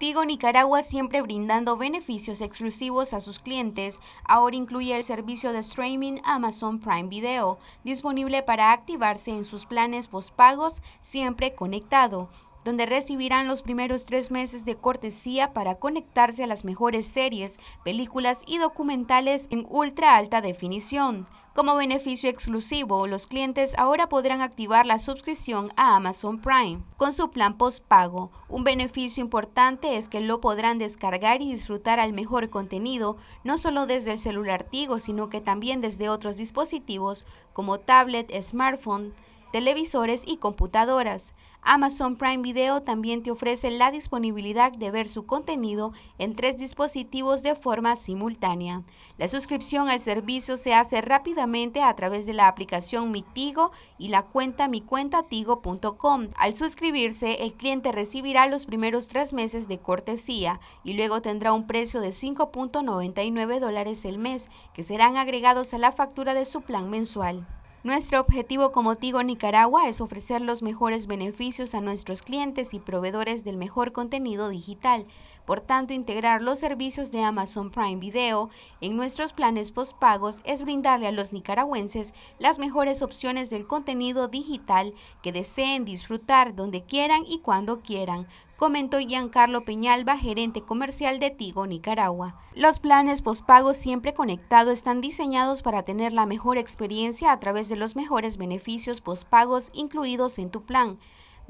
Tigo Nicaragua, siempre brindando beneficios exclusivos a sus clientes, ahora incluye el servicio de streaming Amazon Prime Video, disponible para activarse en sus planes pospagos, siempre conectado donde recibirán los primeros tres meses de cortesía para conectarse a las mejores series, películas y documentales en ultra alta definición. Como beneficio exclusivo, los clientes ahora podrán activar la suscripción a Amazon Prime con su plan postpago. Un beneficio importante es que lo podrán descargar y disfrutar al mejor contenido, no solo desde el celular Tigo, sino que también desde otros dispositivos como tablet, smartphone, televisores y computadoras. Amazon Prime Video también te ofrece la disponibilidad de ver su contenido en tres dispositivos de forma simultánea. La suscripción al servicio se hace rápidamente a través de la aplicación Mitigo y la cuenta micuentatigo.com. Al suscribirse, el cliente recibirá los primeros tres meses de cortesía y luego tendrá un precio de 5.99 dólares el mes, que serán agregados a la factura de su plan mensual. Nuestro objetivo como Tigo Nicaragua es ofrecer los mejores beneficios a nuestros clientes y proveedores del mejor contenido digital, por tanto integrar los servicios de Amazon Prime Video en nuestros planes postpagos es brindarle a los nicaragüenses las mejores opciones del contenido digital que deseen disfrutar donde quieran y cuando quieran, comentó Giancarlo Peñalba, gerente comercial de Tigo, Nicaragua. Los planes pospagos siempre conectado están diseñados para tener la mejor experiencia a través de los mejores beneficios postpagos incluidos en tu plan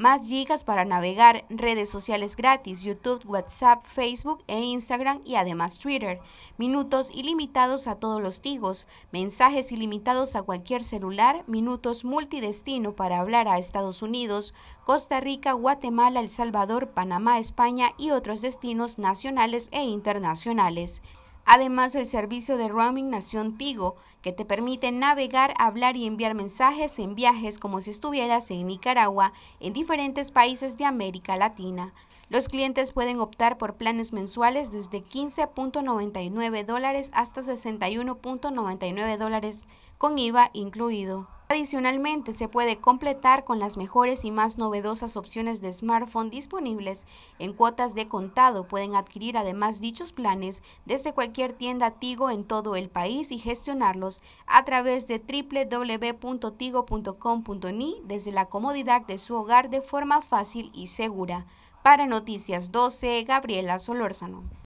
más gigas para navegar, redes sociales gratis, YouTube, WhatsApp, Facebook e Instagram y además Twitter, minutos ilimitados a todos los tigos, mensajes ilimitados a cualquier celular, minutos multidestino para hablar a Estados Unidos, Costa Rica, Guatemala, El Salvador, Panamá, España y otros destinos nacionales e internacionales. Además, el servicio de roaming Nación Tigo, que te permite navegar, hablar y enviar mensajes en viajes como si estuvieras en Nicaragua, en diferentes países de América Latina. Los clientes pueden optar por planes mensuales desde 15.99 dólares hasta 61.99 dólares con IVA incluido. Adicionalmente, se puede completar con las mejores y más novedosas opciones de smartphone disponibles en cuotas de contado. Pueden adquirir además dichos planes desde cualquier tienda Tigo en todo el país y gestionarlos a través de www.tigo.com.ni desde la comodidad de su hogar de forma fácil y segura. Para Noticias 12, Gabriela Solórzano.